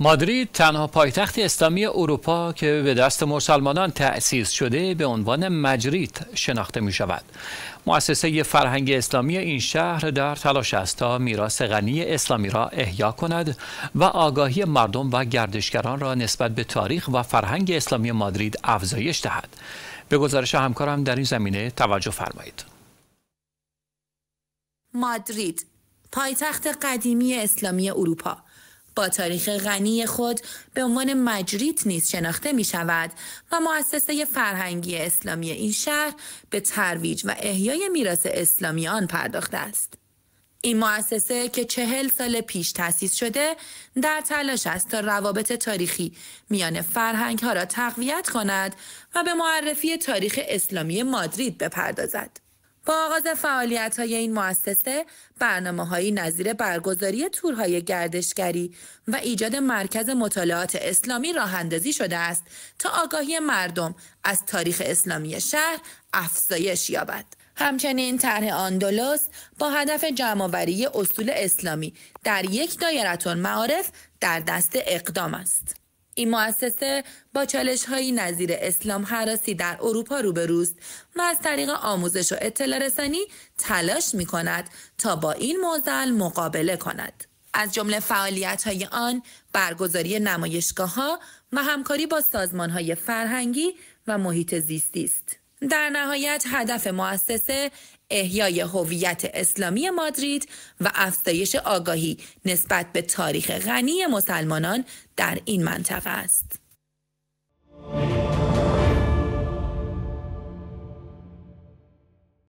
مادرید تنها پایتخت اسلامی اروپا که به دست مسلمانان تأسیس شده به عنوان مجرید شناخته می شود. مؤسسه فرهنگ اسلامی این شهر در تلاش است تا میراث غنی اسلامی را احیا کند و آگاهی مردم و گردشگران را نسبت به تاریخ و فرهنگ اسلامی مادرید افزایش دهد. به گزارش همکارم در این زمینه توجه فرمایید. مادرید پایتخت قدیمی اسلامی اروپا با تاریخ غنی خود به عنوان مجریت نیز شناخته می شود و مؤسسه فرهنگی اسلامی این شهر به ترویج و احیای میراث اسلامی آن پرداخته است. این مؤسسه که چهل سال پیش تأسیس شده در تلاش است تا روابط تاریخی میان فرهنگ ها را تقویت کند و به معرفی تاریخ اسلامی مادرید بپردازد. با آغاز فعالیت های این مؤسسه برنامه هایی نظیر برگزاری تورهای گردشگری و ایجاد مرکز مطالعات اسلامی راه اندازی شده است تا آگاهی مردم از تاریخ اسلامی شهر افزایش یابد. همچنین طرح آندولوس با هدف جمعآوری اصول اسلامی در یک دایرتون معارف در دست اقدام است. این مؤسسه با چالش هایی نظیر اسلام حراسی در اروپا روبروست و از طریق آموزش و اطلاع رسانی تلاش می کند تا با این موزل مقابله کند. از جمله فعالیت های آن برگزاری نمایشگاه ها و همکاری با سازمان های فرهنگی و محیط زیستی است. در نهایت هدف مؤسسه احیای هویت اسلامی مادرید و افزایش آگاهی نسبت به تاریخ غنی مسلمانان در این منطقه است.